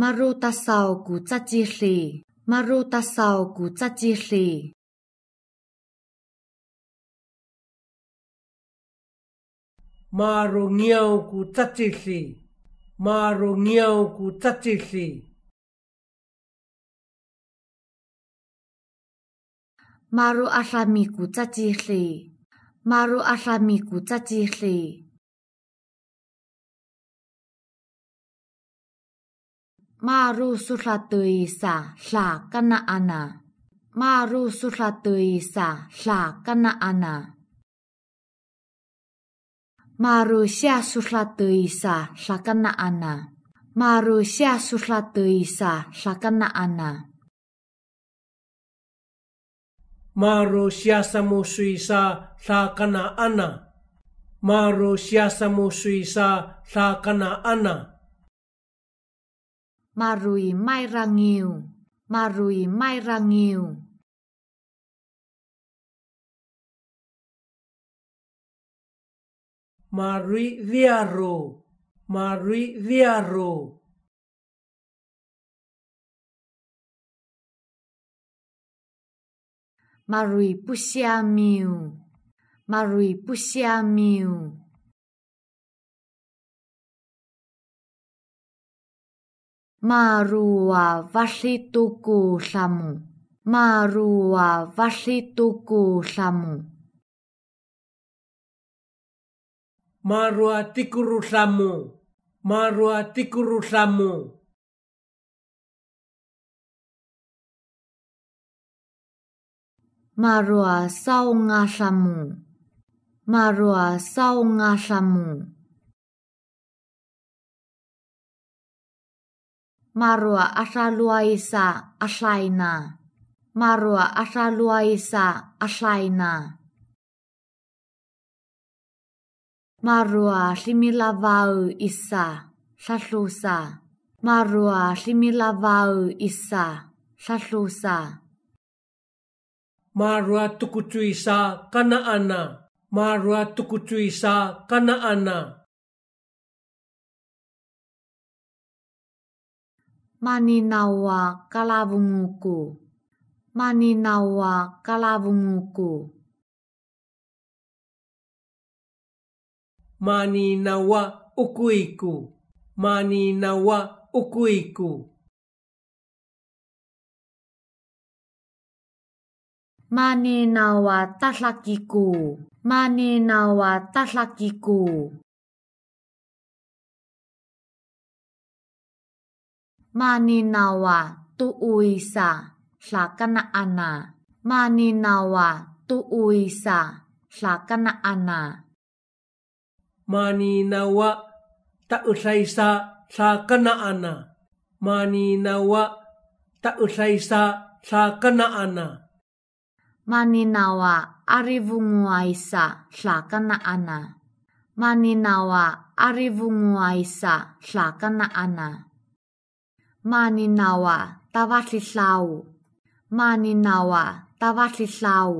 Maru ta sao ku cha chi hli. Maru ta sao ku cha chi hli. Maru nghiêu ku cha chi hli. Maru nghiêu ku cha chi hli. Maru ahlami ku cha chi hli. Maru ahlami ku cha chi hli. maru suratui sa sa kana ana maru suratui sa sa kana ana maru sia suratui sa sa kana ana maru sia suratui sa sa kana ana maru sia samusui sa hla kana ana maru sia samusui sa hla kana ana Marui mai ra nghèo, Marui mai ra nghèo. Marui viaro, Marui viaro. Marui puxia miu, Marui puxia miu. marua vasi tuku samu. marua vasi tuku samu. marua tikuru samu, marua tikuru samu, marua saunga samu, marua saunga samu. marua araluaisa ašaina. marua araluaisa ašaina. marua hlimilavau isa sasusa. marua hlimilavau isa sasusa. marua tukutuisa kanaana marua tukutuisa kanaana maninawa kalavunguku maninawa kalavunguku maninawa ukuiku maninawa ukuiku maninawa tahlakiku maninawa tahlakiku maninawa tuuisa sa ana. maninawa tuuisa sa ana. maninawa ta'usay sa ana. maninawa ta'usay sa ana. maninawa arivunguaisa sa ana. maninawa arivunguaisa sa ana. มานินาวะตาวาทิสาวมานินาวะตาวาทิสาว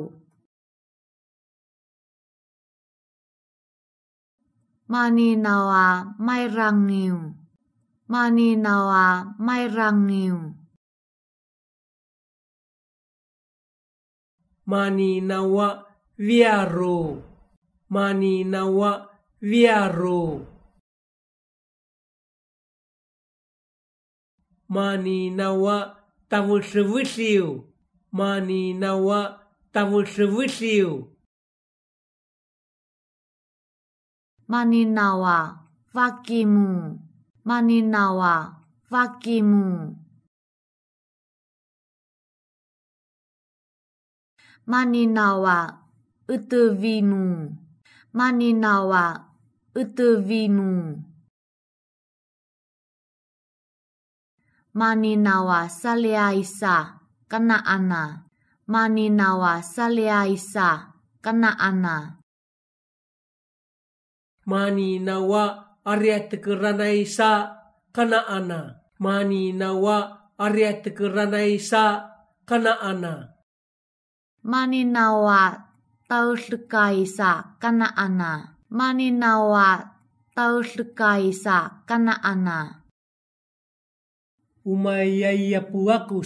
มานินาวาไม่รังนิวมานินาวาไม่รังนิวมานินาวะวิอารูมานินาวะวิอารู манинава того свысил, манинава того свысил. Манинава, вакиму, манинава, вакиму. Maninawa utuvimu Maninawa utuvimu maninawa saliaisa kana'ana maninawa saliaisa kana'ana maninawa ariatekeranaysa kana'ana maninawa ariatekeranaysa kana'ana maninawa taullekaisa kana'ana maninawa taullekaisa kana'ana umayayyapuwaku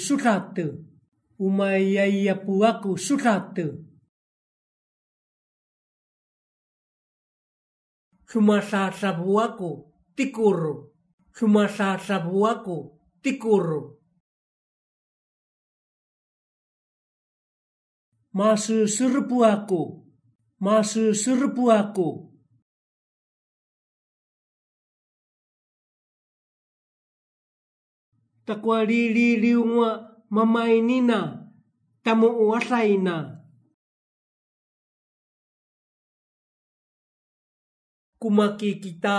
surate. Sumasa sabuaku tikur, tikuru sabuaku tikuru masu surpuaku masu surpuaku t a k u a l i l i l i u a mamainina tamu'uasaina kumaki kita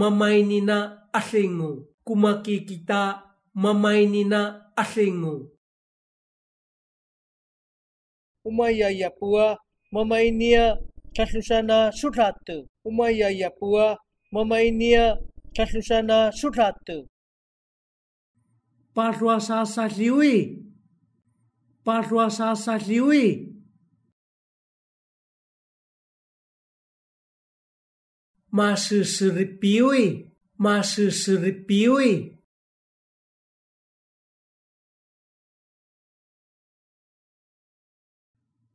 mamainina asingu kumaki kita mamainina asingu umaya yapua mamainia tasusana sutratu umaya yapua mamainia tasusana s u t a t u Parlo a sa sa liui. Parlo sa sa liui. Masu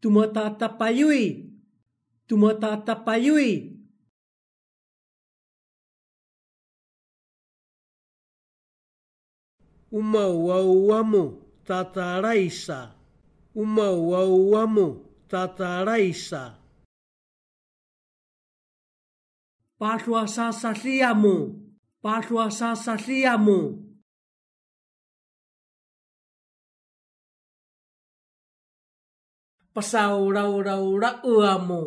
Tumata tapayui. Tumata tapayui. uma mau au amo tataraisa. uma mau au amo tataraisa. Patua sa saliamu. Patua sa saliamu. Pasau rau rau rau amo.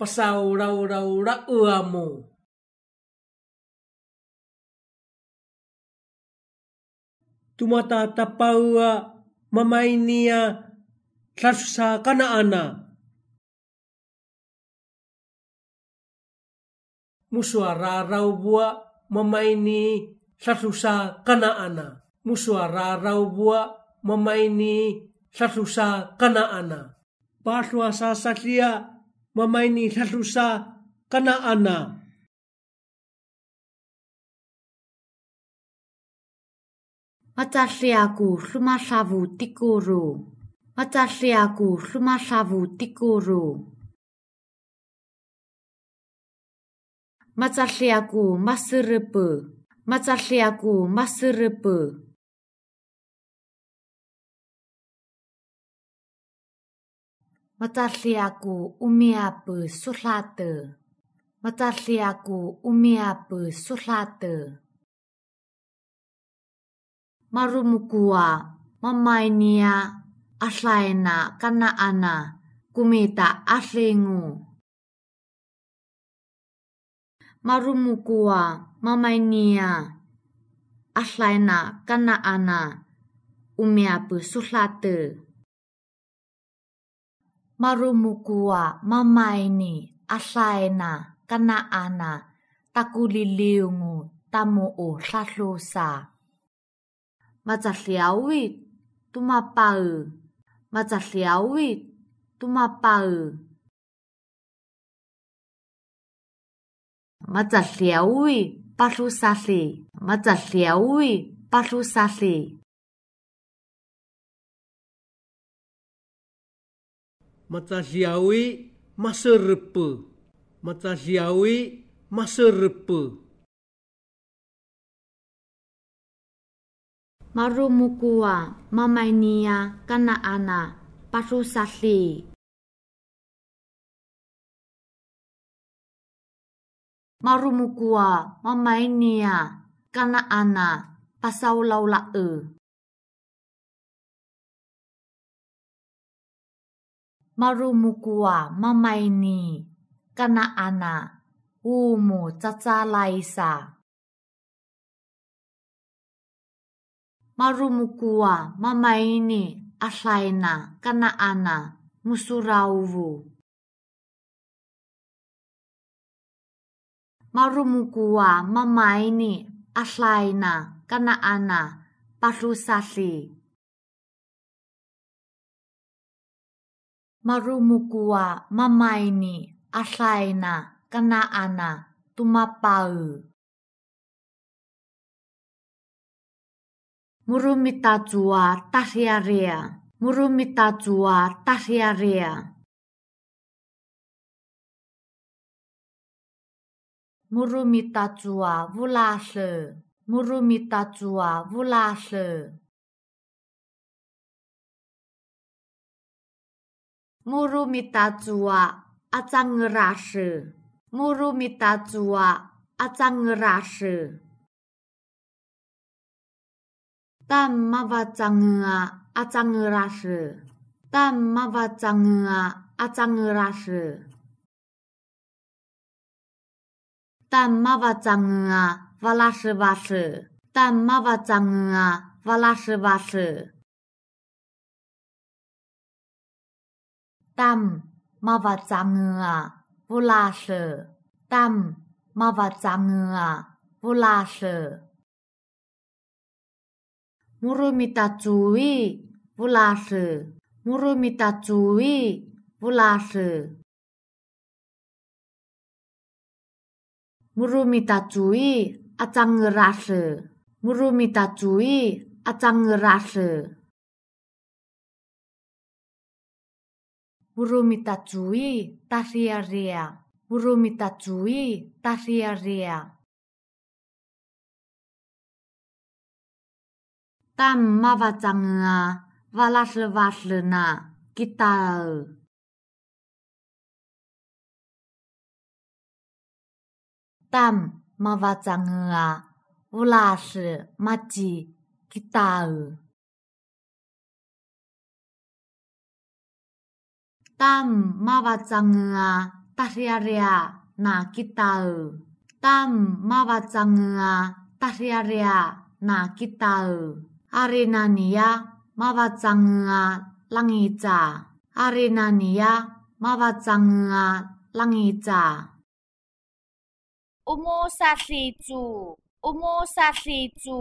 Pasau rau rau rau amo. tumata tapawa mamainia tlasusah kana ana musuara bua mamaini tlasusah kana ana musuara bua mamaini tlasusah kana ana pahlua mamaini tlasusah kana ana matahliaku hlumahlavu tikuru matahliaku hlumahlavu tikuru matahliaku masirepe matahliaku masirepe matahliaku umiape sulhate matahliaku umiape sulhate marumukua, mamainia, ahlaena kana ana, kumita asingu. Marumukua, mamainia, ahlaena kana ana, umeapu suhlatu. Marumukua, mamaini, ahlaena kana ana, takuliliungu, o sasusa. mà mà mà mà mà sa sa Mazalhiawit tumapau. Mazalhiawit tumapau. Mazalhiawi mà Mazalhiawi palusalli. Mazalhiawi maserepe. Mazalhiawi maserepe. มารุมุกัวมาไมเนียกันนาอานาปารุสัตลีมารุมุกัวมาไมเนียกันนาอานาปาสาวลาละเออมารุมุกัวมาไมนีกันนาอานาอูโมจัจาไลซา marumukua mamaini ’aslaina kana'ana musurauvu marumukua mamaini ’aslaina kana'ana pasusasi marumukua mamaini kana ana, tumapau. murumitatua tahiarea. Murumitatua tahiarea. Murumitatua vulahle. Murumitatua vulahle. Murumitatua atangrashe. Murumitatua atangrashe. Murumitatua atangrashe. 但妈妈张啊，阿张英拉屎。但妈妈张啊，阿张英拉屎。但妈妈张啊，瓦拉屎瓦屎。但妈妈张啊，瓦拉屎瓦屎。但妈妈张啊，不拉屎。但妈妈张啊，不拉屎。murumitacui pulase murumitacui pulase murumitacui acangerase murumitacui acangerase murumitacui tasiaria murumitacui tasiaria tam ma va chang nga va la sle va sle na kita tam ma va chang nga vu la sle ma chi kita tam ma va chang nga ta ria ria na kita tam ma va chang nga ta ria ria na kita arinania mavacangea langica arinania mavacangea langica umusahllicu umusahllicu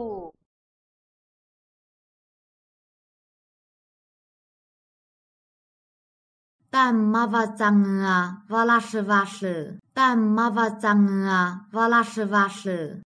tan mavacangea valasevase tan mavacangea valasevase